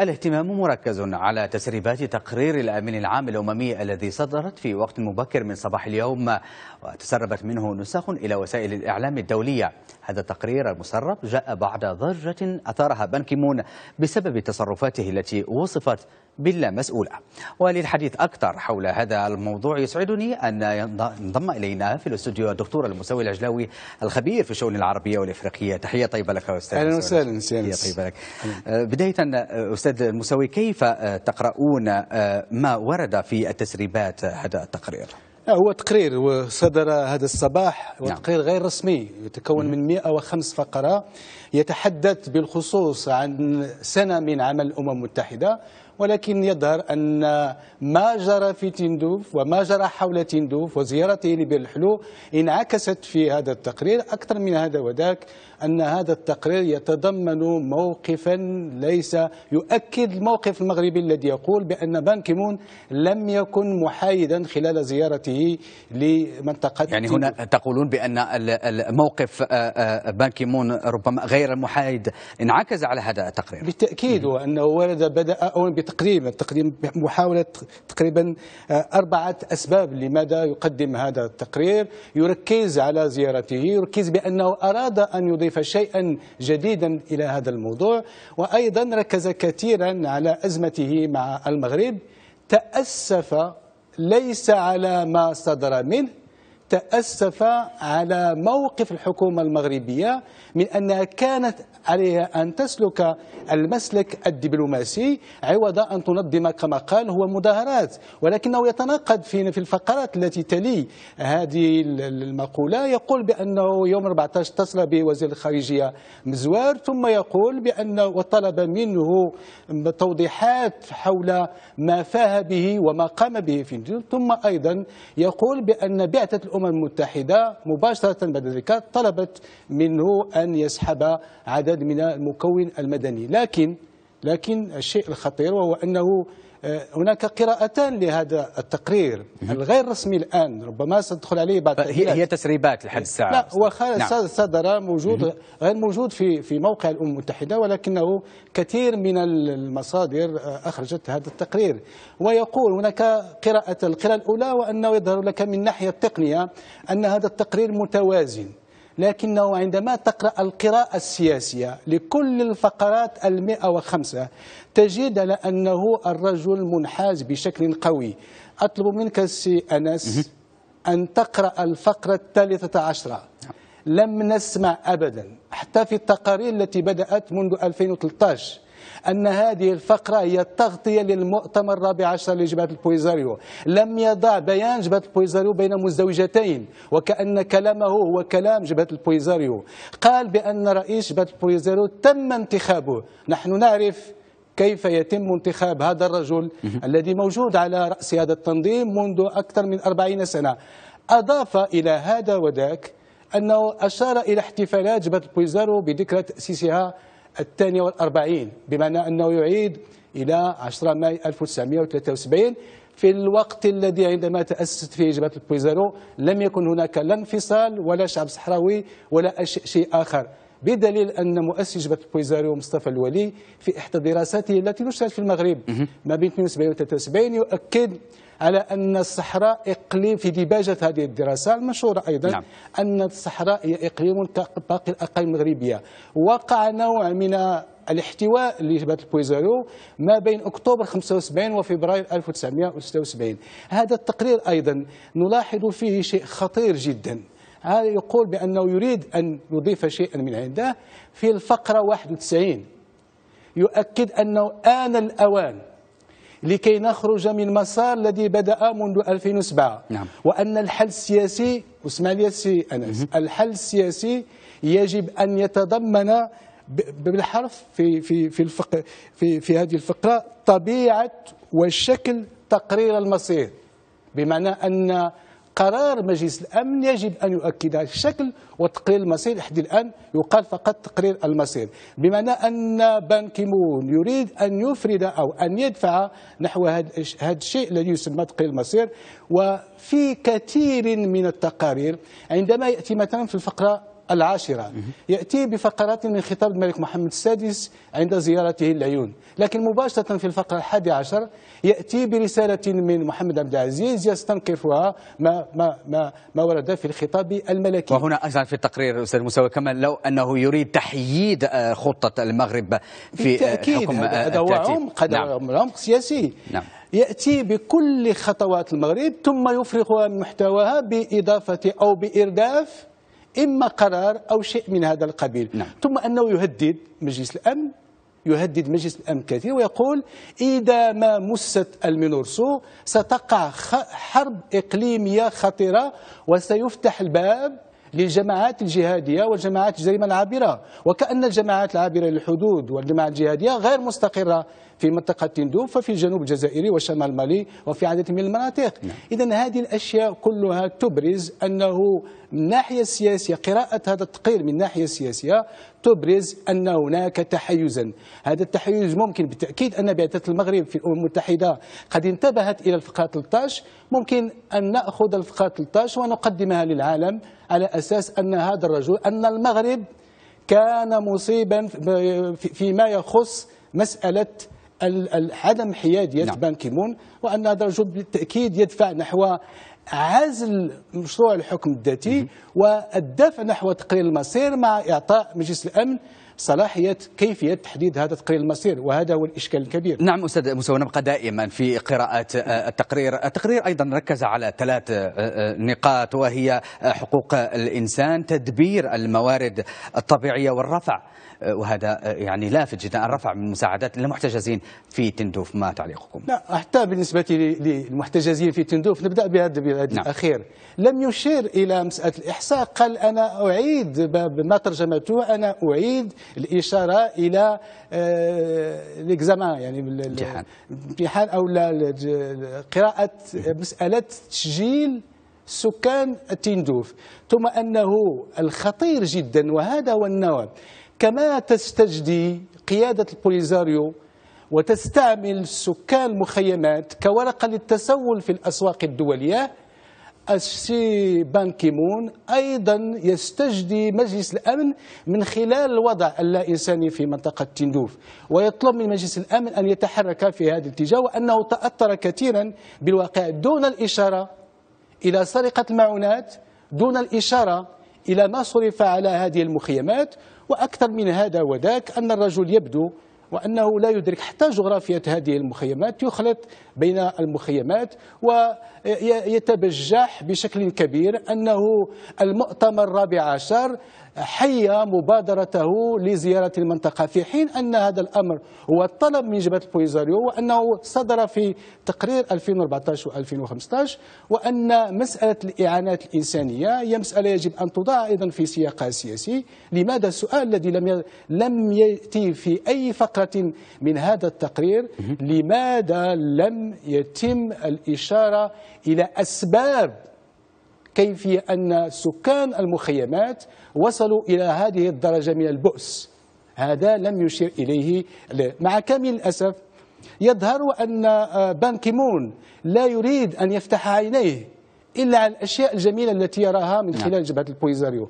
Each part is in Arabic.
الاهتمام مركز على تسريبات تقرير الأمين العام الأممي الذي صدرت في وقت مبكر من صباح اليوم وتسربت منه نسخ إلى وسائل الإعلام الدولية هذا التقرير المسرب جاء بعد ضجة أثارها بنكيمون بسبب تصرفاته التي وصفت باللا مسؤولة وللحديث أكثر حول هذا الموضوع يسعدني أن ينضم إلينا في الاستوديو الدكتور المساوي العجلاوي الخبير في الشؤون العربية والإفريقية تحية طيبة لك أستاذ أهلا وسهلا تحية طيبة لك آه، بداية آه، أستاذ المساوي كيف آه، تقرؤون ما ورد في التسريبات هذا التقرير؟ هو تقرير صدر هذا الصباح وتقرير نعم. غير رسمي يتكون من 105 فقرة يتحدث بالخصوص عن سنة من عمل الأمم المتحدة ولكن يظهر أن ما جرى في تندوف وما جرى حول تندوف وزيارته لبير الحلو انعكست في هذا التقرير أكثر من هذا وذاك أن هذا التقرير يتضمن موقفا ليس يؤكد الموقف المغربي الذي يقول بأن بان كيمون لم يكن محايدا خلال زيارته لمنطقة يعني هنا تقولون بأن الموقف آه، آه، بان كيمون ربما غير محايد انعكس على هذا التقرير بالتأكيد وأنه ورد بدأ أولا تقريبا تقديم محاولة تقريبا آه، أربعة أسباب لماذا يقدم هذا التقرير يركز على زيارته يركز بأنه أراد أن يضيف شيئا جديدا إلى هذا الموضوع وأيضا ركز كثيرا على أزمته مع المغرب تأسف ليس على ما صدر منه تأسف على موقف الحكومة المغربية من أنها كانت عليها أن تسلك المسلك الدبلوماسي عوض أن تنظم كما قال هو مظاهرات ولكنه يتناقض في الفقرات التي تلي هذه المقولة يقول بأنه يوم 14 اتصل بوزير الخارجية مزوار ثم يقول بأنه وطلب منه توضيحات حول ما فاه به وما قام به في ثم أيضا يقول بأن بعثة الأمم المتحدة مباشرة بعد ذلك طلبت منه أن يسحب عدد من المكون المدني لكن لكن الشيء الخطير وهو أنه آه، هناك قراءتان لهذا التقرير الغير رسمي الآن ربما ستدخل عليه بعد هي, هي تسريبات لحد الساعة لا هو نعم. صدر موجود غير موجود في في موقع الأمم المتحدة ولكنه كثير من المصادر آه، أخرجت هذا التقرير ويقول هناك قراءة القراءة الأولى وأنه يظهر لك من ناحية التقنية أن هذا التقرير متوازن لكنه عندما تقرأ القراءة السياسية لكل الفقرات المئة وخمسة تجد أنه الرجل منحاز بشكل قوي أطلب منك السي أنس أن تقرأ الفقرة الثالثة عشرة لم نسمع أبدا حتى في التقارير التي بدأت منذ 2013 أن هذه الفقرة هي التغطية للمؤتمر الرابع عشر لجبهة البويزاريو لم يضع بيان جبهة البويزاريو بين مزدوجتين وكأن كلامه هو كلام جبهة البويزاريو قال بأن رئيس جبهة البويزاريو تم انتخابه نحن نعرف كيف يتم انتخاب هذا الرجل الذي موجود على رأس هذا التنظيم منذ أكثر من أربعين سنة أضاف إلى هذا وذاك أنه أشار إلى احتفالات جبهة البويزارو بذكرى تأسيسها الثانية والأربعين بمعنى أنه يعيد إلى 10 ماي 1973 في الوقت الذي عندما تأسست فيه جبهة البويزارو لم يكن هناك لا انفصال ولا شعب صحراوي ولا شيء آخر بدليل أن مؤسس جبهة البويزارو مصطفى الولي في إحدى دراساته التي نشرت في المغرب ما بين 72 و 73 يؤكد على أن الصحراء إقليم في ديباجة هذه الدراسة المشهورة أيضا نعم. أن الصحراء هي إقليم باقي الأقاليم المغربية وقع نوع من الاحتواء لجبهه البويزارو ما بين اكتوبر 75 وفبراير 1976 هذا التقرير ايضا نلاحظ فيه شيء خطير جدا هذا يقول بانه يريد ان يضيف شيئا من عنده في الفقره 91 يؤكد انه ان الاوان لكي نخرج من مسار الذي بدأ منذ 2007 نعم. وأن الحل السياسي اسمع لي سي أنس الحل السياسي يجب أن يتضمن بالحرف في في في الفق في في هذه الفقرة طبيعة وشكل تقرير المصير بمعنى أن قرار مجلس الأمن يجب أن يؤكد الشكل وتقرير المصير لحد الآن يقال فقط تقرير المصير بمعنى أن بان كيمون يريد أن يفرد أو أن يدفع نحو هذا الشيء الذي يسمى تقرير المصير وفي كثير من التقارير عندما يأتي مثلا في الفقرة العاشرة يأتي بفقرات من خطاب الملك محمد السادس عند زيارته العيون لكن مباشرة في الفقرة الحادي عشر يأتي برسالة من محمد عبد العزيز يستنكفها ما, ما, ما, ما ورد في الخطاب الملكي وهنا أيضا في التقرير أستاذ مساوي كما لو أنه يريد تحييد آه، خطة المغرب في آه، حكم هذا آه، هو عمق نعم. عمق سياسي نعم. يأتي بكل خطوات المغرب ثم يفرغها من محتواها بإضافة أو بإرداف إما قرار أو شيء من هذا القبيل نعم. ثم أنه يهدد مجلس الأمن يهدد مجلس الأمن كثير ويقول إذا ما مست المينورسو ستقع حرب إقليمية خطيرة وسيفتح الباب للجماعات الجهادية والجماعات الجريمة العابرة وكأن الجماعات العابرة للحدود والجماعات الجهادية غير مستقرة في منطقة تندوب ففي الجنوب الجزائري وشمال مالي وفي عدد من المناطق نعم. إذا هذه الأشياء كلها تبرز أنه من الناحية السياسية قراءة هذا التقرير من الناحية السياسية تبرز أن هناك تحيزا هذا التحيز ممكن بالتأكيد أن بعثة المغرب في الأمم المتحدة قد انتبهت إلى الفقرة 13 ممكن أن نأخذ الفقرة 13 ونقدمها للعالم على أساس أن هذا الرجل أن المغرب كان مصيبا فيما يخص مسألة عدم حيادية نعم. بانكيمون وأن هذا الرجل بالتأكيد يدفع نحو عزل مشروع الحكم الذاتي والدفع نحو تقرير المصير مع إعطاء مجلس الأمن صلاحية كيفية تحديد هذا تقرير المصير وهذا هو الإشكال الكبير نعم أستاذ موسى ونبقى دائما في قراءة آه، التقرير التقرير أيضا ركز على ثلاث آه، آه، نقاط وهي حقوق الإنسان تدبير الموارد الطبيعية والرفع وهذا يعني لافت جدا الرفع من المساعدات للمحتجزين في تندوف ما تعليقكم لا حتى بالنسبة للمحتجزين في تندوف نبدأ بهذا نعم. الأخير لم يشير إلى مسألة الإحصاء قال أنا أعيد ما ترجمته أنا أعيد الاشاره الى آه، ليكزامان يعني الامتحان او قراءه آه، مساله تسجيل سكان التندوف ثم انه الخطير جدا وهذا هو النوع كما تستجدي قياده البوليزاريو وتستعمل سكان المخيمات كورقه للتسول في الاسواق الدوليه السي بان كيمون أيضا يستجدي مجلس الأمن من خلال الوضع اللا إنساني في منطقة تندوف ويطلب من مجلس الأمن أن يتحرك في هذا الاتجاه وأنه تأثر كثيرا بالواقع دون الإشارة إلى سرقة المعونات دون الإشارة إلى ما صرف على هذه المخيمات وأكثر من هذا وذاك أن الرجل يبدو وأنه لا يدرك حتى جغرافية هذه المخيمات يخلط بين المخيمات ويتبجح بشكل كبير أنه المؤتمر الرابع عشر حي مبادرته لزيارة المنطقة في حين أن هذا الأمر هو طلب من جبهة البوليزاريو وأنه صدر في تقرير 2014 و2015 وأن مسألة الإعانات الإنسانية هي مسألة يجب أن تضاع أيضا في سياقها السياسي لماذا السؤال الذي لم لم يأتي في أي فقرة من هذا التقرير لماذا لم لم يتم الإشارة إلى أسباب كيف أن سكان المخيمات وصلوا إلى هذه الدرجة من البؤس هذا لم يشير إليه مع كامل الأسف يظهر أن آه، بان كيمون لا يريد أن يفتح عينيه إلا عن الأشياء الجميلة التي يراها من نعم. خلال جبهة البوليزاريو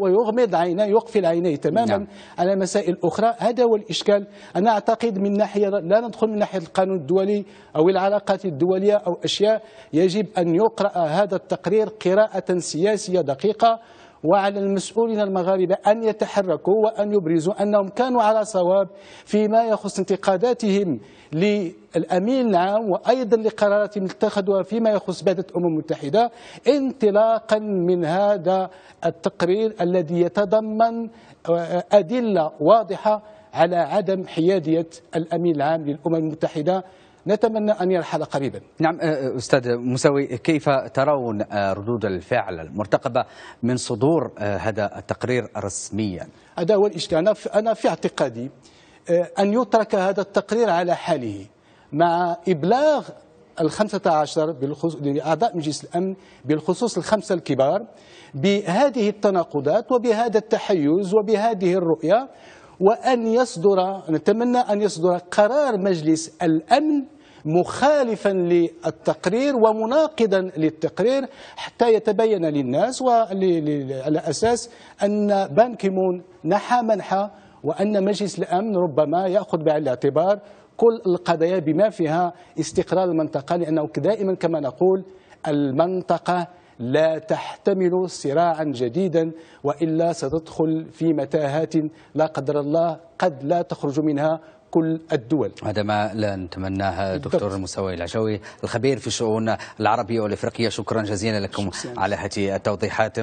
ويغمض عينيه يقفل عينيه تماما نعم. على مسائل أخرى هذا هو الإشكال أنا أعتقد من ناحية لا ندخل من ناحية القانون الدولي أو العلاقات الدولية أو أشياء يجب أن يقرأ هذا التقرير قراءة سياسية دقيقة وعلى المسؤولين المغاربة أن يتحركوا وأن يبرزوا أنهم كانوا على صواب فيما يخص انتقاداتهم للأمين العام وأيضا لقرارات اتخذوها فيما يخص بعثة الأمم المتحدة انطلاقا من هذا التقرير الذي يتضمن آه، أدلة واضحة على عدم حيادية الأمين العام للأمم المتحدة نتمنى أن يرحل قريبا نعم أستاذ مساوي كيف ترون ردود الفعل المرتقبة من صدور هذا التقرير رسميا هذا هو الإشكال أنا في اعتقادي أن يترك هذا التقرير على حاله مع إبلاغ ال 15 لأعضاء مجلس الأمن بالخصوص الخمسة الكبار بهذه التناقضات وبهذا التحيز وبهذه الرؤية وأن يصدر نتمنى أن يصدر قرار مجلس الأمن مخالفا للتقرير ومناقضا للتقرير حتى يتبين للناس وعلى أساس أن بان كيمون نحى منحى وأن مجلس الأمن ربما يأخذ بعين الاعتبار كل القضايا بما فيها استقرار المنطقة لأنه دائما كما نقول المنطقة لا تحتمل صراعا جديدا وإلا ستدخل في متاهات لا قدر الله قد لا تخرج منها كل الدول هذا ما لا نتمناه دكتور المساوي العشاوي الخبير في الشؤون العربية والإفريقية شكرا جزيلا لكم شكرا. على هذه التوضيحات